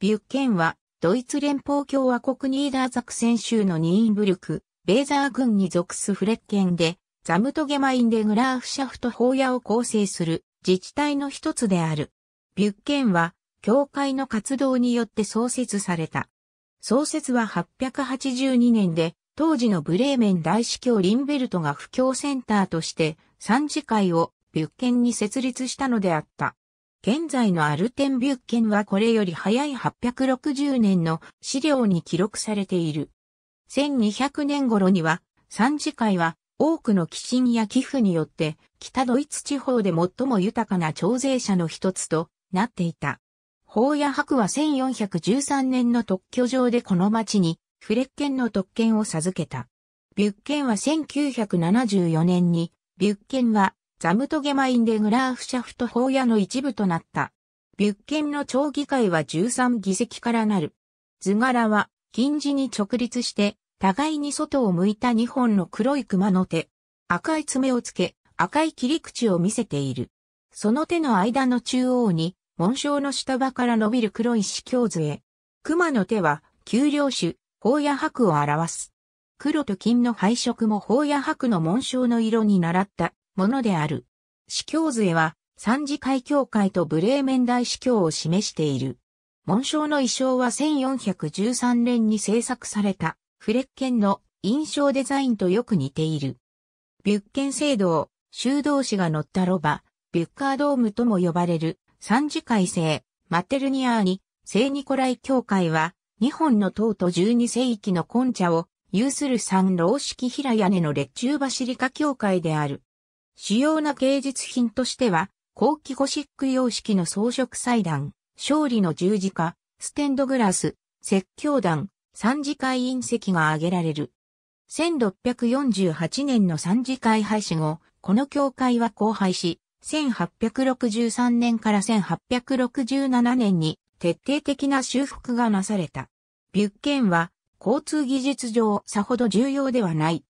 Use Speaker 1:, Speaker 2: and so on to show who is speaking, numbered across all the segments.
Speaker 1: ビュッケンは、ドイツ連邦共和国ニーダーザクセン州のニーンブルク、ベーザー郡に属すフレッケンで、ザムトゲマインでグラーフシャフト法屋を構成する自治体の一つである。ビュッケンは、教会の活動によって創設された。創設は882年で、当時のブレーメン大司教リンベルトが布教センターとして、参事会をビュッケンに設立したのであった。現在のアルテンビュッケンはこれより早い860年の資料に記録されている。1200年頃には、三次会は多くの寄進や寄付によって北ドイツ地方で最も豊かな徴税者の一つとなっていた。法や白は1413年の特許上でこの町にフレッケンの特権を授けた。ビュッケンは1974年に、ビュッケンはザムトゲマインでグラーフシャフト法屋の一部となった。ビュッケンの町議会は13議席からなる。図柄は近似に直立して、互いに外を向いた2本の黒い熊の手。赤い爪をつけ、赤い切り口を見せている。その手の間の中央に、紋章の下場から伸びる黒い四鏡杖。熊の手は、丘陵種、法や白を表す。黒と金の配色も法や白の紋章の色に習ったものである。司教図絵は、三次会教会とブレーメン大司教を示している。紋章の衣装は1413年に制作された、フレッケンの印象デザインとよく似ている。ビュッケン聖堂、修道士が乗ったロバ、ビュッカードームとも呼ばれる、三次会制、マテルニアーニ、聖ニコライ教会は、2本の塔と12世紀の根茶を有する三老式平屋根の列中バシリカ教会である。主要な芸術品としては、後期ゴシック様式の装飾祭壇、勝利の十字架、ステンドグラス、説教団、三次会隕石が挙げられる。1648年の三次会廃止後、この教会は荒廃し、1863年から1867年に徹底的な修復がなされた。ビュッケンは交通技術上さほど重要ではない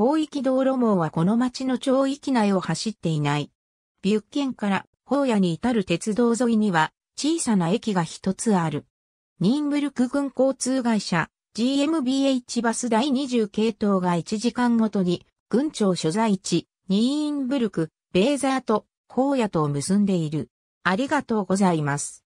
Speaker 1: 広域道路網はこの町の町域内を走っていない。ビュッケンから荒野に至る鉄道沿いには小さな駅が一つある。ニンブルク軍交通会社 GMBH バス第20系統が1時間ごとに軍庁所在地ニーンブルク、ベーザーと荒野とを結んでいる。ありがとうございます。